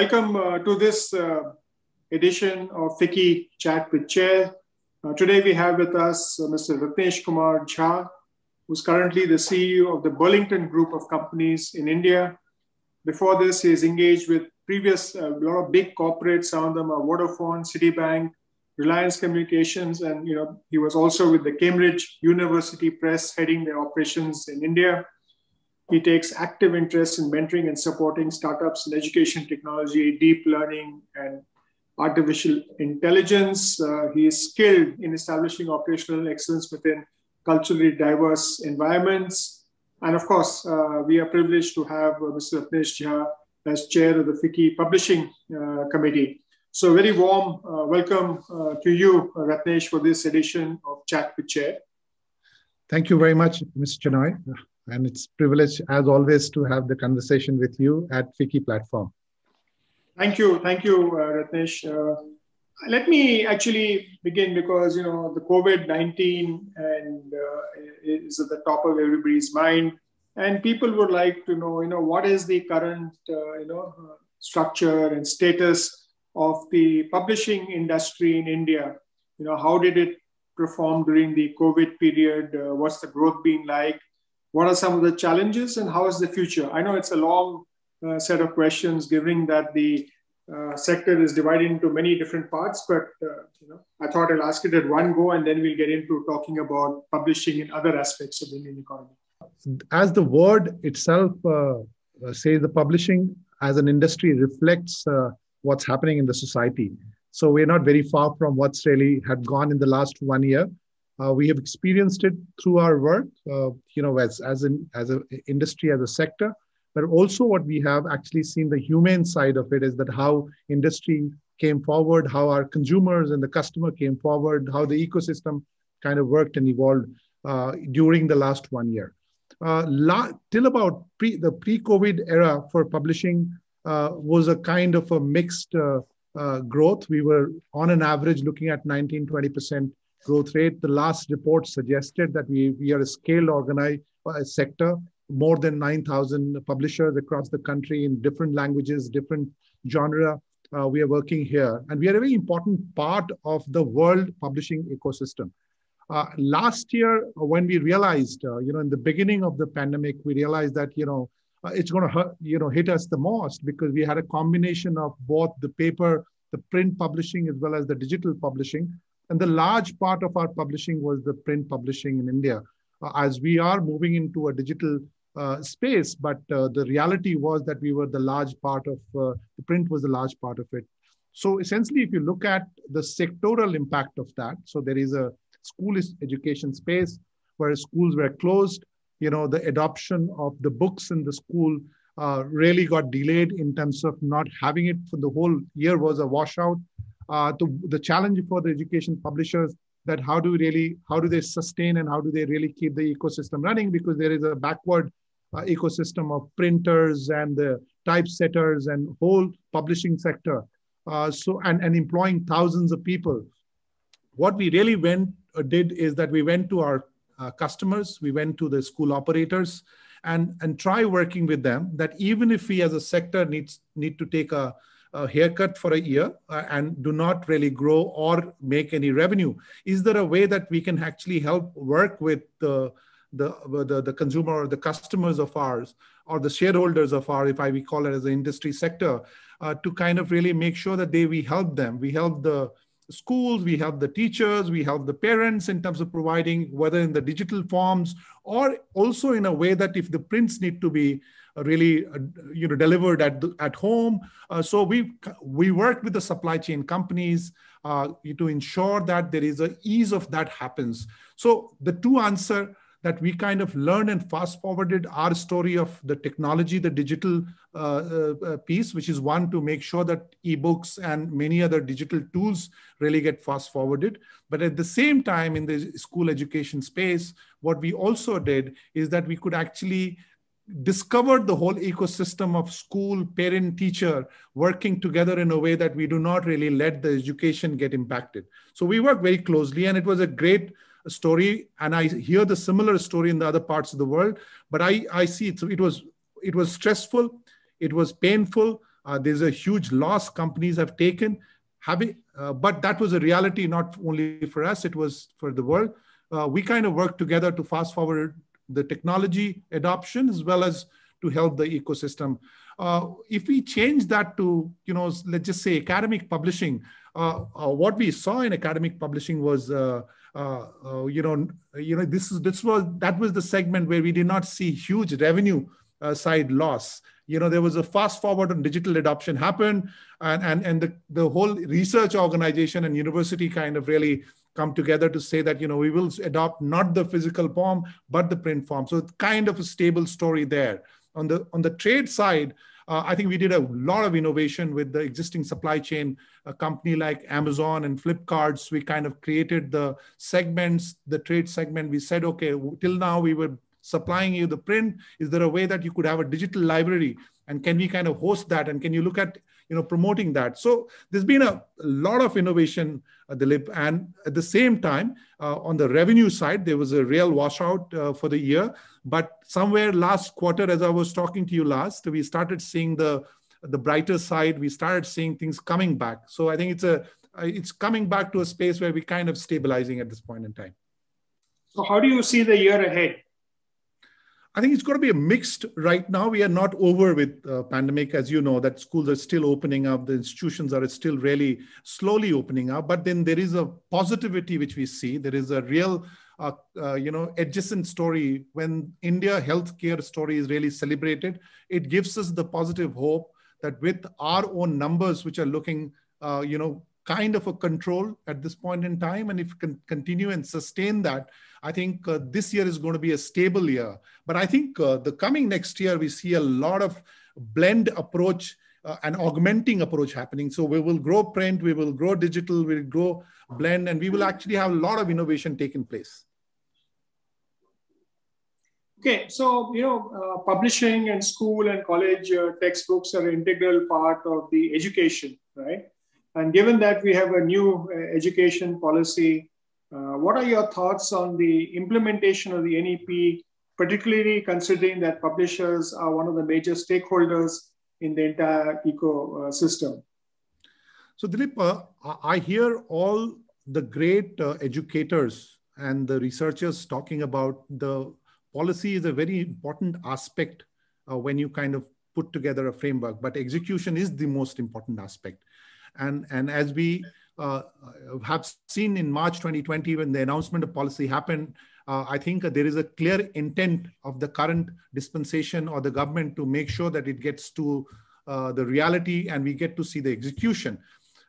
Welcome uh, to this uh, edition of FICCI Chat with Chair. Uh, today we have with us uh, Mr. Ratnesh Kumar Jha, who's currently the CEO of the Burlington Group of Companies in India. Before this, he's engaged with previous uh, lot of big corporates. Some of them are Vodafone, Citibank, Reliance Communications, and you know he was also with the Cambridge University Press, heading their operations in India. He takes active interest in mentoring and supporting startups in education technology, deep learning, and artificial intelligence. Uh, he is skilled in establishing operational excellence within culturally diverse environments. And of course, uh, we are privileged to have uh, Mr. Apnesh Jha as chair of the FICCI Publishing uh, Committee. So, very warm uh, welcome uh, to you, Ratnesh, for this edition of Chat with Chair. Thank you very much, Mr. Chennai. And it's privilege, as always, to have the conversation with you at Fiki platform. Thank you. Thank you, uh, Ratnesh. Uh, let me actually begin because, you know, the COVID-19 and uh, is at the top of everybody's mind. And people would like to know, you know, what is the current, uh, you know, structure and status of the publishing industry in India? You know, how did it perform during the COVID period? Uh, what's the growth being like? What are some of the challenges and how is the future? I know it's a long uh, set of questions, given that the uh, sector is divided into many different parts, but uh, you know, I thought I'll ask it at one go and then we'll get into talking about publishing and other aspects of the Indian economy. As the word itself uh, uh, says, the publishing as an industry reflects uh, what's happening in the society. So we're not very far from what's really had gone in the last one year uh, we have experienced it through our work, uh, you know, as as an as an industry, as a sector, but also what we have actually seen the human side of it is that how industry came forward, how our consumers and the customer came forward, how the ecosystem kind of worked and evolved uh, during the last one year. Uh, la- till about pre- the pre-COVID era for publishing uh, was a kind of a mixed uh, growth. We were on an average looking at 19, 20 percent growth rate. The last report suggested that we, we are a scaled organized uh, sector, more than 9,000 publishers across the country in different languages, different genre. Uh, we are working here, and we are a very important part of the world publishing ecosystem. Uh, last year, uh, when we realized, uh, you know, in the beginning of the pandemic, we realized that you know uh, it's going to you know hit us the most because we had a combination of both the paper, the print publishing, as well as the digital publishing and the large part of our publishing was the print publishing in India. Uh, as we are moving into a digital uh, space, but uh, the reality was that we were the large part of uh, the print was the large part of it. So essentially, if you look at the sectoral impact of that, so there is a school education space where schools were closed. You know, the adoption of the books in the school uh, really got delayed in terms of not having it for the whole year was a washout. Uh, the, challenge for the education publishers that how do really how do they sustain and how do they really keep the ecosystem running because there is a backward uh, ecosystem of printers and the typesetters and whole publishing sector uh, so and, and employing thousands of people what we really went uh, did is that we went to our uh, customers we went to the school operators and and try working with them that even if we as a sector needs need to take a a haircut for a year uh, and do not really grow or make any revenue. Is there a way that we can actually help work with the the, uh, the, the consumer or the customers of ours or the shareholders of our, if I we call it as an industry sector, uh, to kind of really make sure that they we help them. We help the schools, we help the teachers, we help the parents in terms of providing whether in the digital forms or also in a way that if the prints need to be really uh, you know delivered at at home. Uh, so we we work with the supply chain companies uh, to ensure that there is a ease of that happens. So the two answer that we kind of learned and fast forwarded our story of the technology, the digital uh, uh, piece, which is one to make sure that ebooks and many other digital tools really get fast forwarded. But at the same time, in the school education space, what we also did is that we could actually discovered the whole ecosystem of school, parent, teacher working together in a way that we do not really let the education get impacted. So we work very closely, and it was a great story. And I hear the similar story in the other parts of the world, but I, I see it. So it was it was stressful, it was painful. Uh, there's a huge loss companies have taken. Having, uh, but that was a reality not only for us; it was for the world. Uh, we kind of worked together to fast forward the technology adoption as well as to help the ecosystem. Uh, if we change that to, you know, let's just say academic publishing, uh, uh, what we saw in academic publishing was, uh, uh, uh, you know, you know, this is this was that was the segment where we did not see huge revenue side loss. You know, there was a fast forward on digital adoption happened, and and and the the whole research organization and university kind of really come together to say that you know we will adopt not the physical form but the print form so it's kind of a stable story there on the on the trade side uh, i think we did a lot of innovation with the existing supply chain a company like amazon and flipkarts we kind of created the segments the trade segment we said okay till now we were supplying you the print is there a way that you could have a digital library and can we kind of host that and can you look at you know promoting that so there's been a lot of innovation uh, Dilip. And at the same time, uh, on the revenue side, there was a real washout uh, for the year. But somewhere last quarter, as I was talking to you last, we started seeing the the brighter side. We started seeing things coming back. So I think it's a uh, it's coming back to a space where we kind of stabilizing at this point in time. So how do you see the year ahead? I think it's going to be a mixed. Right now, we are not over with uh, pandemic, as you know, that schools are still opening up, the institutions are still really slowly opening up. But then there is a positivity which we see. There is a real, uh, uh, you know, adjacent story when India healthcare story is really celebrated. It gives us the positive hope that with our own numbers, which are looking, uh, you know, kind of a control at this point in time. And if can continue and sustain that, I think uh, this year is going to be a stable year. But I think uh, the coming next year, we see a lot of blend approach uh, an augmenting approach happening. So we will grow print, we will grow digital, we'll grow blend, and we will actually have a lot of innovation taking place. Okay, so you know, uh, publishing and school and college uh, textbooks are an integral part of the education, right? And given that we have a new uh, education policy, uh, what are your thoughts on the implementation of the NEP, particularly considering that publishers are one of the major stakeholders in the entire ecosystem? So, Dilip, uh, I hear all the great uh, educators and the researchers talking about the policy is a very important aspect uh, when you kind of put together a framework, but execution is the most important aspect. And, and as we uh, have seen in March 2020, when the announcement of policy happened, uh, I think there is a clear intent of the current dispensation or the government to make sure that it gets to uh, the reality and we get to see the execution.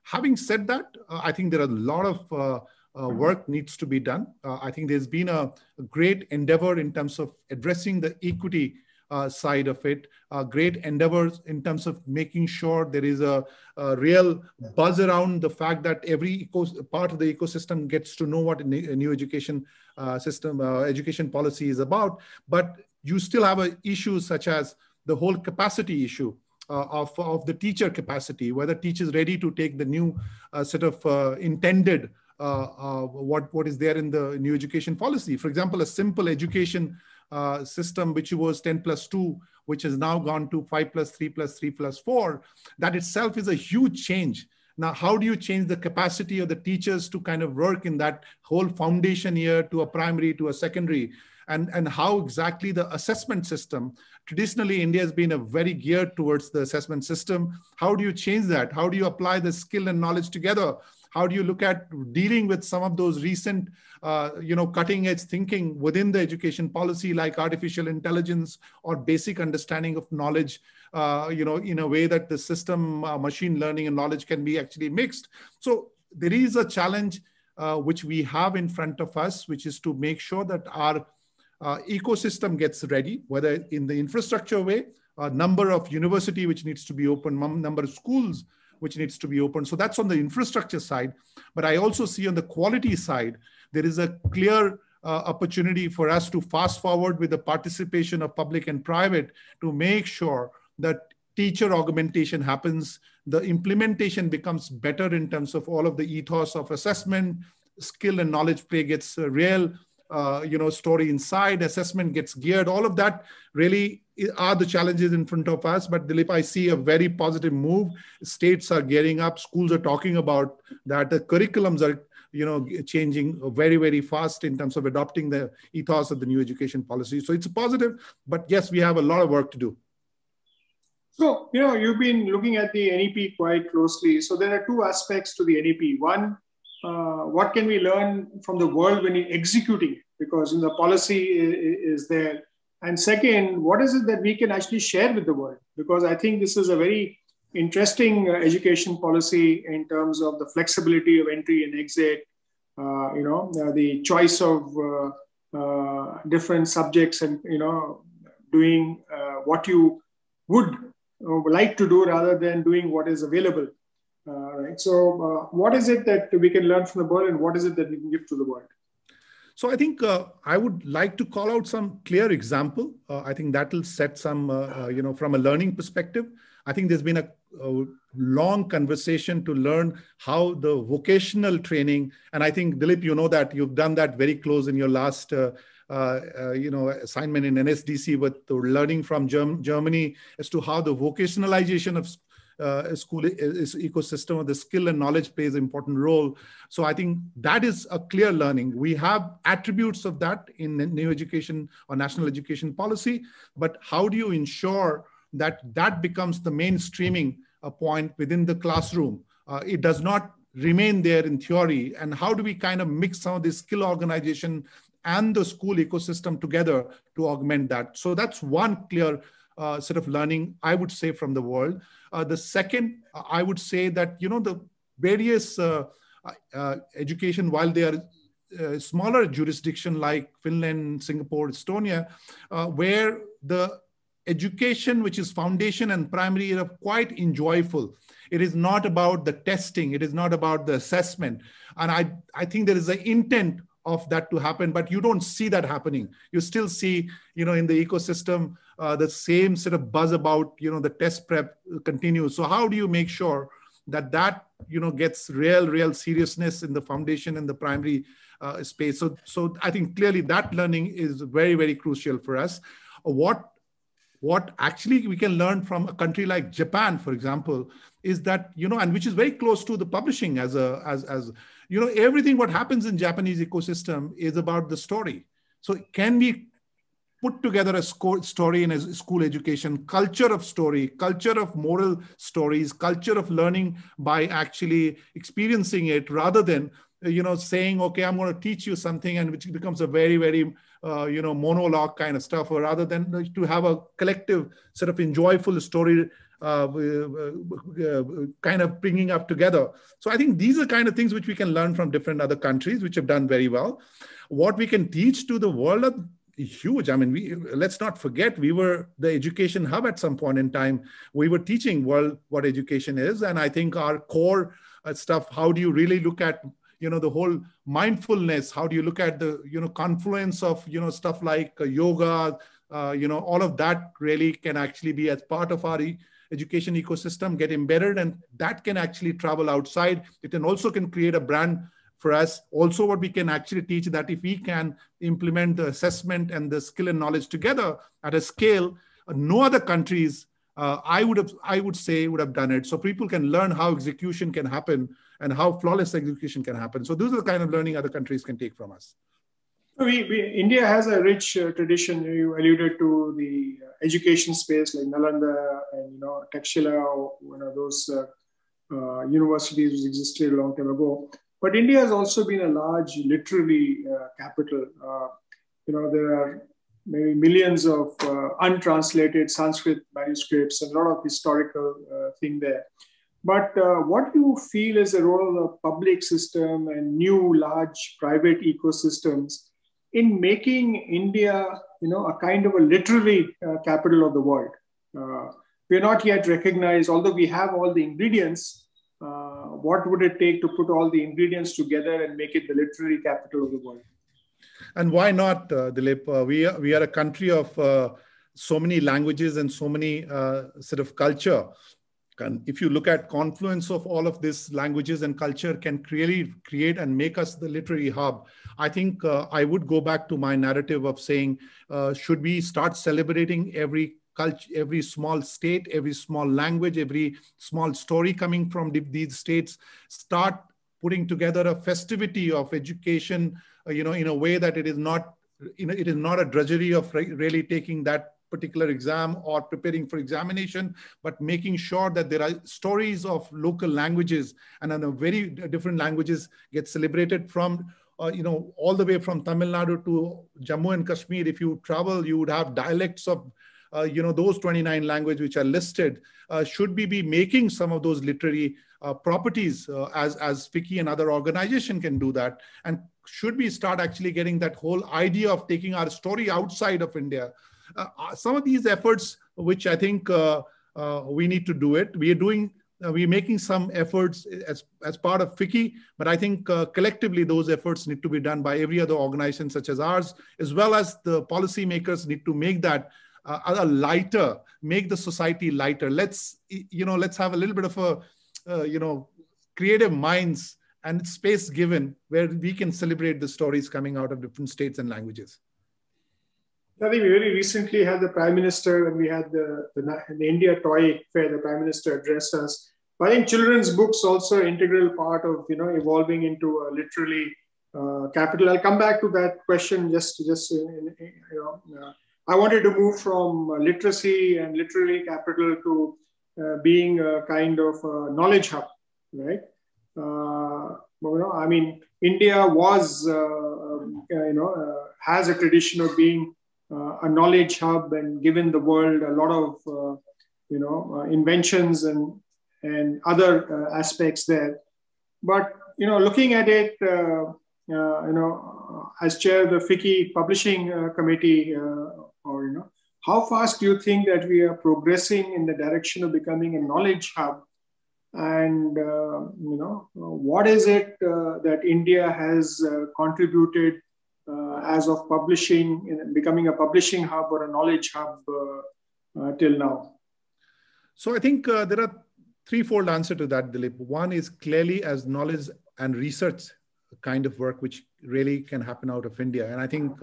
Having said that, uh, I think there are a lot of uh, uh, work needs to be done. Uh, I think there's been a, a, great endeavor in terms of addressing the equity uh, side of it, uh, great endeavors in terms of making sure there is a, a real buzz around the fact that every eco- part of the ecosystem gets to know what a new education uh, system, uh, education policy is about. But you still have issues such as the whole capacity issue. Uh, of, of the teacher capacity, whether teachers ready to take the new uh, set of intended what what is there in the new education policy. For example, a simple education uh, system, which was 10 plus 2, which has now gone to 5 plus 3 plus 3 plus 4, that itself is a huge change. Now, how do you change the capacity of the teachers to kind of work in that whole foundation year to a primary to a secondary? And, and how exactly the assessment system traditionally india has been a very geared towards the assessment system how do you change that how do you apply the skill and knowledge together how do you look at dealing with some of those recent uh, you know cutting edge thinking within the education policy like artificial intelligence or basic understanding of knowledge uh, you know in a way that the system uh, machine learning and knowledge can be actually mixed so there is a challenge uh, which we have in front of us which is to make sure that our uh, ecosystem gets ready whether in the infrastructure way a number of university which needs to be open number of schools which needs to be open. So that's on the infrastructure side. But I also see on the quality side, there is a clear uh, opportunity for us to fast forward with the participation of public and private to make sure that teacher augmentation happens, the implementation becomes better in terms of all of the ethos of assessment, skill and knowledge play gets uh, real, uh, you know story inside assessment gets geared all of that really are the challenges in front of us but dilip i see a very positive move states are gearing up schools are talking about that the curriculums are you know changing very very fast in terms of adopting the ethos of the new education policy so it's positive but yes we have a lot of work to do so you know you've been looking at the nep quite closely so there are two aspects to the nep one uh, what can we learn from the world when you're executing it? Because the policy is, is there. And second, what is it that we can actually share with the world? Because I think this is a very interesting uh, education policy in terms of the flexibility of entry and exit, uh, you know, uh, the choice of uh, uh, different subjects and, you know, doing what you would like to do rather than doing what is available. Uh, right. So, uh, what is it that we can learn from the world, and what is it that we can give to the world? So, I think uh, I would like to call out some clear example. Uh, I think that'll set some, uh, uh, you know, from a learning perspective. I think there's been a, a, long conversation to learn how the vocational training, and I think Dilip, you know that you've done that very close in your last. Uh, uh, you know assignment in NSDC with learning from Germ- Germany as to how the vocationalization of uh, school uh, ecosystem or the skill and knowledge plays an important role. So I think that is a clear learning. We have attributes of that in new education or national education policy, but how do you ensure that that becomes the mainstreaming uh, point within the classroom? Uh, it does not remain there in theory and how do we kind of mix some of the skill organization and the school ecosystem together to augment that so that's one clear uh, sort of learning, I would say, from the world. Uh, the second, uh, I would say that, you know, the various uh, uh, uh education, while they are smaller jurisdiction like Finland, Singapore, Estonia, where the education, which is foundation and primary, are quite enjoyable. It is not about the testing. It is not about the assessment. And I, I think there is an intent of that to happen, but you don't see that happening. You still see, you know, in the ecosystem, uh, the same sort of buzz about you know the test prep continues so how do you make sure that that you know gets real real seriousness in the foundation and the primary uh, space so so i think clearly that learning is very very crucial for us what what actually we can learn from a country like japan for example is that you know and which is very close to the publishing as a as as you know everything what happens in japanese ecosystem is about the story so can we put together a story in a school education culture of story culture of moral stories culture of learning by actually experiencing it rather than you know saying okay i'm going to teach you something and which becomes a very very uh, you know monologue kind of stuff or rather than uh, to have a collective sort of enjoyable story uh, uh, uh, kind of bringing up together so i think these are kind of things which we can learn from different other countries which have done very well what we can teach to the world huge. I mean, we let's not forget we were the education hub at some point in time. We were teaching world what education is, and I think our core uh, stuff. How do you really look at you know the whole mindfulness? How do you look at the you know confluence of you know stuff like uh, yoga? Uh, you know, all of that really can actually be as part of our. E- education ecosystem get embedded and that can actually travel outside it can also can create a brand for us also what we can actually teach that if we can implement the assessment and the skill and knowledge together at a scale uh, no other countries uh, i would have i would say would have done it so people can learn how execution can happen and how flawless execution can happen so those are the kind of learning other countries can take from us we, we, India has a rich uh, tradition. You alluded to the uh, education space, like Nalanda and you know Takshila, one of those uh, uh, universities which existed a long time ago. But India has also been a large literary uh, capital. Uh, you know, there are maybe millions of uh, untranslated Sanskrit manuscripts and a lot of historical uh, thing there. But uh, what do you feel is the role of the public system and new large private ecosystems in making India, you know, a kind of a literary uh, capital of the world? we're not yet recognized, although we have all the ingredients, uh, what would it take to put all the ingredients together and make it the literary capital of the world? And why not, uh, Dilip? Uh, we, are, we are a country of uh, so many languages and so many uh, sort of culture. And if you look at confluence of all of these languages and culture can really create and make us the literary hub. I think uh, I would go back to my narrative of saying, should we start celebrating every culture, every small state, every small language, every small story coming from these states, start putting together a festivity of education, uh, you know, in a way that it is not, you know, it is not a drudgery of really taking that particular exam or preparing for examination, but making sure that there are stories of local languages and on very different languages get celebrated from uh, you know, all the way from Tamil Nadu to Jammu and Kashmir, if you travel, you would have dialects of uh, you know, those 29 languages which are listed, uh, should we be making some of those literary uh, properties uh, as, as FICCI and other organization can do that? And should we start actually getting that whole idea of taking our story outside of India? Uh, uh, some of these efforts, which I think we need to do it, we are doing uh, we're making some efforts as, as part of FICCI, but I think uh, collectively those efforts need to be done by every other organization such as ours, as well as the policymakers need to make that uh, a lighter, make the society lighter. Let's, you know, let's have a little bit of a, uh, you know, creative minds and space given where we can celebrate the stories coming out of different states and languages. I think we very recently had the Prime Minister when we had the, the, the India Toy Fair, the Prime Minister addressed us. But I think children's books also integral part of you know evolving into a literally uh, capital. I'll come back to that question just just you know uh, I wanted to move from uh, literacy and literary capital to uh, being a kind of a knowledge hub, right? Uh, I mean, India was, uh, um, uh you know, uh, has a tradition of being a knowledge hub and given the world a lot of, you know, inventions and and other aspects there. But you know, looking at it, you know, as chair of the FICCI Publishing Committee or you know how fast do you think that we are progressing in the direction of becoming a knowledge hub and uh, you know what is it uh, that india has uh, contributed uh, as of publishing becoming a publishing hub or a knowledge hub uh, uh, till now so i think there are threefold answer to that dilip one is clearly as knowledge and research kind of work which really can happen out of india and i think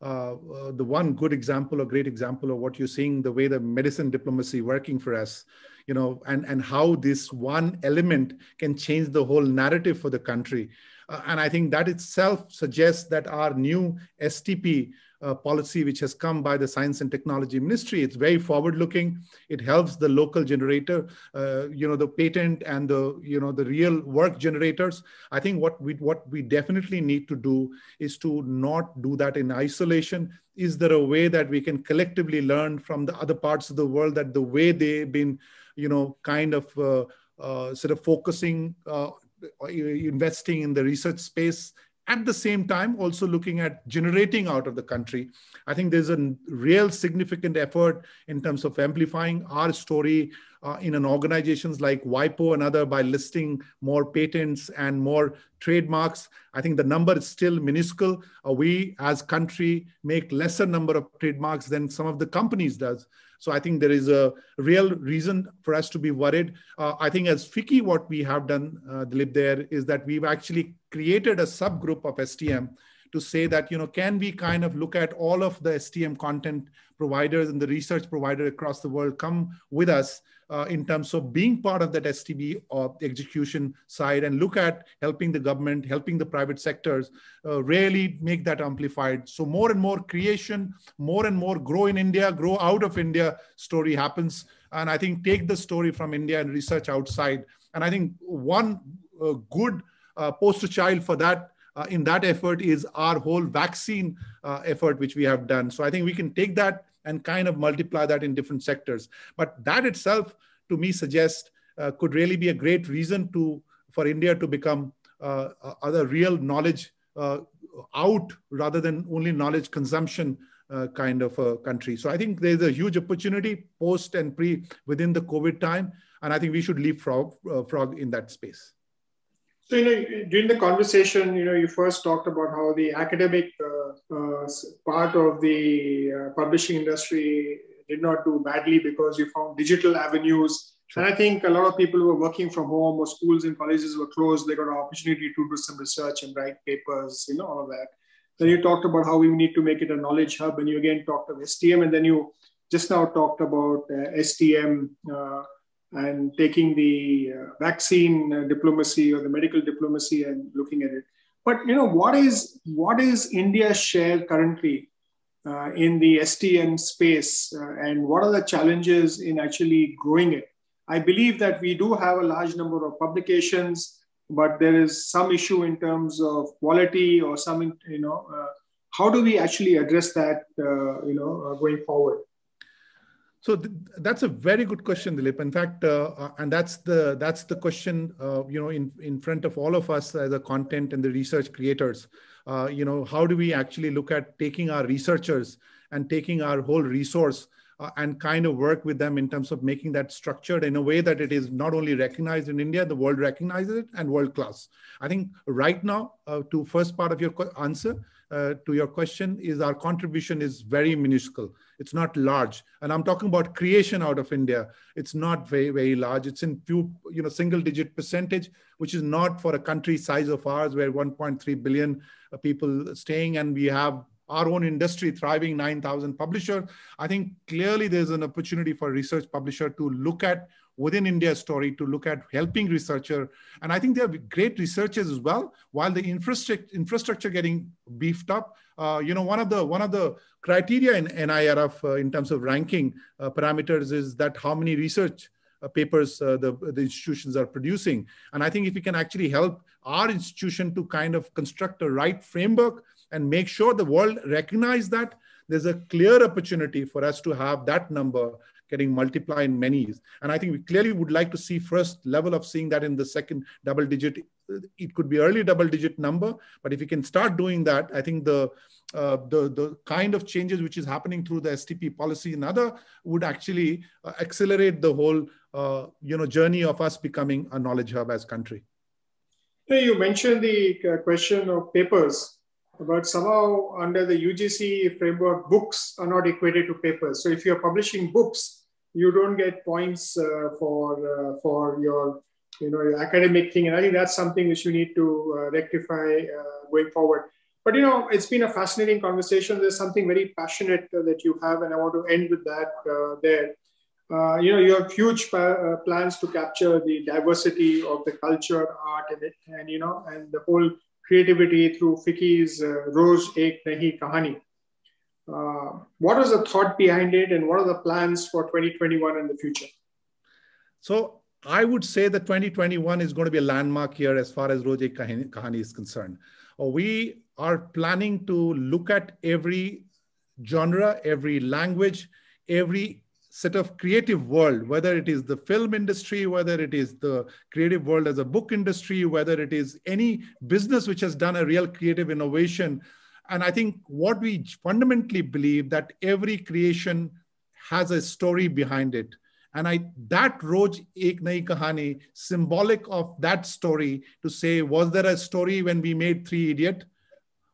uh, uh, the one good example or great example of what you're seeing, the way the medicine diplomacy working for us, you know, and, and how this one element can change the whole narrative for the country. Uh, and I think that itself suggests that our new STP uh, policy which has come by the Science and Technology Ministry. It's very forward-looking. It helps the local generator, uh, you know, the patent and the you know the real work generators. I think what we what we definitely need to do is to not do that in isolation. Is there a way that we can collectively learn from the other parts of the world that the way they've been, you know, kind of uh, uh sort of focusing? Uh, investing in the research space at the same time also looking at generating out of the country i think there's a real significant effort in terms of amplifying our story uh, in an organizations like wipo and other by listing more patents and more trademarks i think the number is still minuscule uh, we as country make lesser number of trademarks than some of the companies does so I think there is a real reason for us to be worried. Uh, I think as Fiki, what we have done, uh, Dilip, there is that we've actually created a subgroup of STM to say that you know can we kind of look at all of the STM content providers and the research provider across the world come with us uh, in terms of being part of that STB or uh, the execution side and look at helping the government, helping the private sectors, uh, really make that amplified. So more and more creation, more and more grow in India, grow out of India story happens. And I think take the story from India and research outside. And I think one uh, good uh, poster child for that uh, in that effort is our whole vaccine effort, which we have done. So I think we can take that and kind of multiply that in different sectors. But that itself, to me, suggests uh, could really be a great reason to for India to become uh, other real knowledge uh, out rather than only knowledge consumption uh, kind of a country. So I think there's a huge opportunity post and pre within the COVID time, and I think we should leapfrog uh, frog in that space. So, you know, during the conversation, you know, you first talked about how the academic uh, uh, part of the uh, publishing industry did not do badly because you found digital avenues. Sure. And I think a lot of people who were working from home or schools and colleges were closed. They got an opportunity to do some research and write papers, you know, all of that. Then you talked about how we need to make it a knowledge hub. And you again talked of STM. And then you just now talked about uh, STM uh, and taking the uh, vaccine uh, diplomacy or the medical diplomacy and looking at it. But you know what is what is India's share currently uh, in the STM space, uh, and what are the challenges in actually growing it? I believe that we do have a large number of publications, but there is some issue in terms of quality or some you know. Uh, how do we actually address that uh, you know going forward? So th- that's a very good question, Dilip. In fact, uh, uh, and that's the that's the question uh, you know in in front of all of us as a content and the research creators. Uh, you know, how do we actually look at taking our researchers and taking our whole resource uh, and kind of work with them in terms of making that structured in a way that it is not only recognized in India, the world recognizes it and world class. I think right now, uh, to first part of your answer to your question is our contribution is very minuscule it's not large. And I'm talking about creation out of India. It's not very, very large. It's in few, you know, single digit percentage, which is not for a country size of ours where 1.3 billion uh, people staying and we have our own industry thriving 9,000 publisher. I think clearly there's an opportunity for research publisher to look at within India story to look at helping researcher. And I think they are great researchers as well. While the infrastructure infrastructure getting beefed up, uh, you know, one of the one of the criteria in NIRF uh, in terms of ranking uh, parameters is that how many research uh, papers uh, the, the institutions are producing. And I think if we can actually help our institution to kind of construct the right framework and make sure the world recognize that there's a clear opportunity for us to have that number getting multiplied in many's. And I think we clearly would like to see first level of seeing that in the second double digit. It could be early double digit number, but if we can start doing that, I think the uh, the the kind of changes which is happening through the STP policy and other would actually uh, accelerate the whole uh, you know journey of us becoming a knowledge hub as country. You mentioned the uh, question of papers, but somehow under the UGC framework, books are not equated to papers. So if you are publishing books, you don't get points uh, for uh, for your you know your academic thing and i think that's something which you need to uh, rectify uh, going forward but you know it's been a fascinating conversation there's something very passionate uh, that you have and i want to end with that uh, there you know you have huge pa- plans to capture the diversity of the culture art and, and you know and the whole creativity through fiki's rose ek nahi kahani uh, what is the thought behind it and what are the plans for 2021 and the future? So I would say that 2021 is going to be a landmark year as far as Roje Kahani is concerned. Uh, we are planning to look at every genre, every language, every set of creative world, whether it is the film industry, whether it is the creative world as a book industry, whether it is any business which has done a real creative innovation and i think what we fundamentally believe that every creation has a story behind it and i that roj ek nayi kahani symbolic of that story to say was there a story when we made three idiot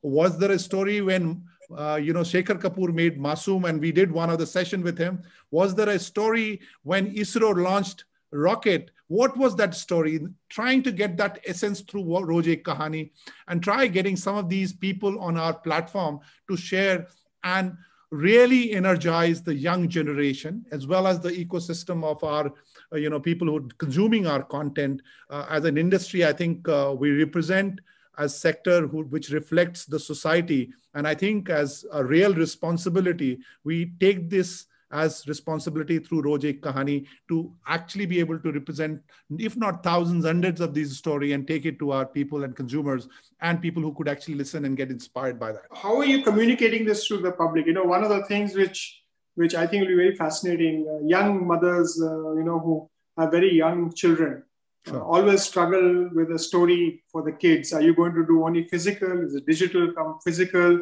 was there a story when uh, you know, Shekhar Kapoor made Masoom and we did one of the session with him. Was there a story when ISRO launched rocket? what was that story trying to get that essence through roje kahani and try getting some of these people on our platform to share and really energize the young generation as well as the ecosystem of our uh, you know people who are consuming our content uh, as an industry i think uh, we represent as sector who, which reflects the society and i think as a real responsibility we take this as responsibility through Roje Kahani to actually be able to represent, if not thousands, hundreds of these story and take it to our people and consumers and people who could actually listen and get inspired by that. How are you communicating this to the public? You know, one of the things which which I think will be very fascinating. Uh, young mothers, uh, you know, who are very young children, uh, Sure. Uh, always struggle with a story for the kids. Are you going to do only physical? Is it digital come physical?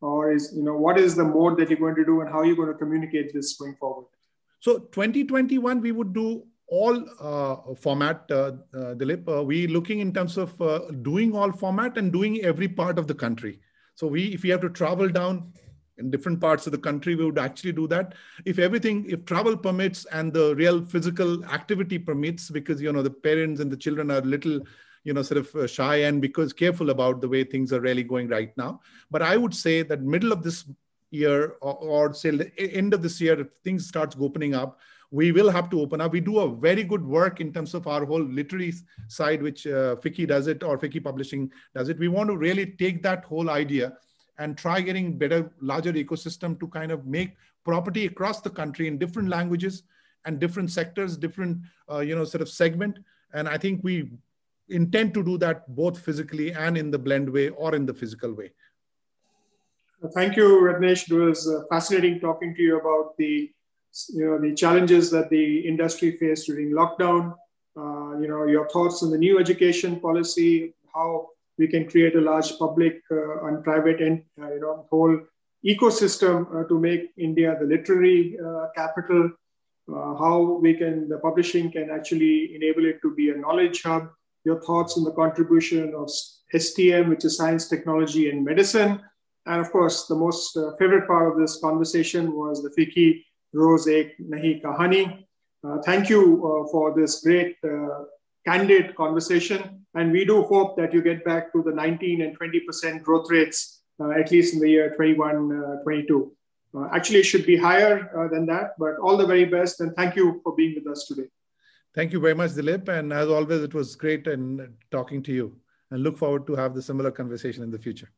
or is you know what is the mode that you're going to do and how you're going to communicate this going forward so 2021 we would do all uh, format uh, uh, dilip uh, we looking in terms of uh, doing all format and doing every part of the country so we if we have to travel down in different parts of the country we would actually do that if everything if travel permits and the real physical activity permits because you know the parents and the children are little you know, sort of uh, shy and because careful about the way things are really going right now. But I would say that middle of this year or, or say end of this year, if things starts opening up, we will have to open up. We do a very good work in terms of our whole literary side, which uh, Fiki does it or Fiki Publishing does it. We want to really take that whole idea and try getting better, larger ecosystem to kind of make property across the country in different languages and different sectors, different, uh, you know, sort of segment. And I think we intend to do that both physically and in the blend way or in the physical way. Thank you, Radnesh. It was uh, fascinating talking to you about the you know the challenges that the industry faced during lockdown. Uh, you know your thoughts on the new education policy, how we can create a large public uh, and private and uh, you know whole ecosystem uh, to make India the literary uh, capital. how we can the publishing can actually enable it to be a knowledge hub your thoughts on the contribution of STM, which is science, technology, and medicine. And of course, the most uh, favorite part of this conversation was the Fiki Rose Ek Nahi Kahani. Uh, thank you uh, for this great, uh, candid conversation. And we do hope that you get back to the 19 and 20% growth rates, uh, at least in the year 21, 22. actually, it should be higher than that, but all the very best. And thank you for being with us today. Thank you very much, Dilip. And as always, it was great and talking to you and look forward to have the similar conversation in the future.